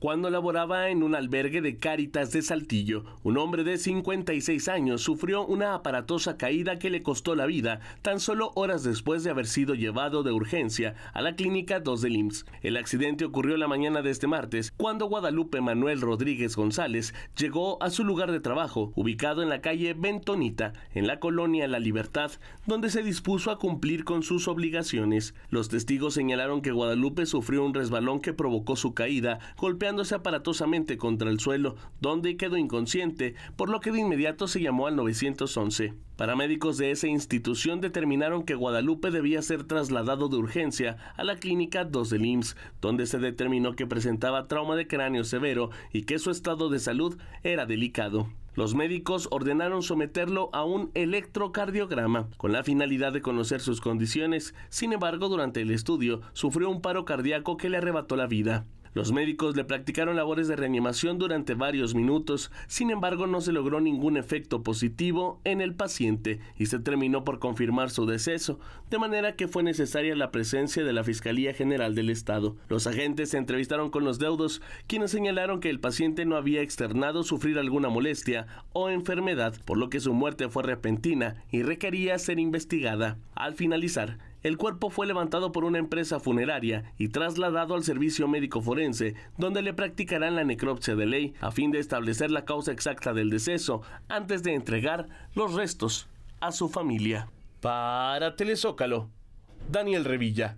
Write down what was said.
cuando laboraba en un albergue de Cáritas de Saltillo. Un hombre de 56 años sufrió una aparatosa caída que le costó la vida tan solo horas después de haber sido llevado de urgencia a la clínica 2 del IMSS. El accidente ocurrió la mañana de este martes cuando Guadalupe Manuel Rodríguez González llegó a su lugar de trabajo, ubicado en la calle Bentonita, en la colonia La Libertad, donde se dispuso a cumplir con sus obligaciones. Los testigos señalaron que Guadalupe sufrió un resbalón que provocó su caída, golpeando aparatosamente contra el suelo, donde quedó inconsciente, por lo que de inmediato se llamó al 911. Paramédicos de esa institución determinaron que Guadalupe debía ser trasladado de urgencia a la clínica 2 de IMSS, donde se determinó que presentaba trauma de cráneo severo y que su estado de salud era delicado. Los médicos ordenaron someterlo a un electrocardiograma con la finalidad de conocer sus condiciones, sin embargo durante el estudio sufrió un paro cardíaco que le arrebató la vida. Los médicos le practicaron labores de reanimación durante varios minutos, sin embargo no se logró ningún efecto positivo en el paciente y se terminó por confirmar su deceso, de manera que fue necesaria la presencia de la Fiscalía General del Estado. Los agentes se entrevistaron con los deudos, quienes señalaron que el paciente no había externado sufrir alguna molestia o enfermedad, por lo que su muerte fue repentina y requería ser investigada. Al finalizar, el cuerpo fue levantado por una empresa funeraria y trasladado al servicio médico forense, donde le practicarán la necropsia de ley a fin de establecer la causa exacta del deceso antes de entregar los restos a su familia. Para Telezócalo, Daniel Revilla.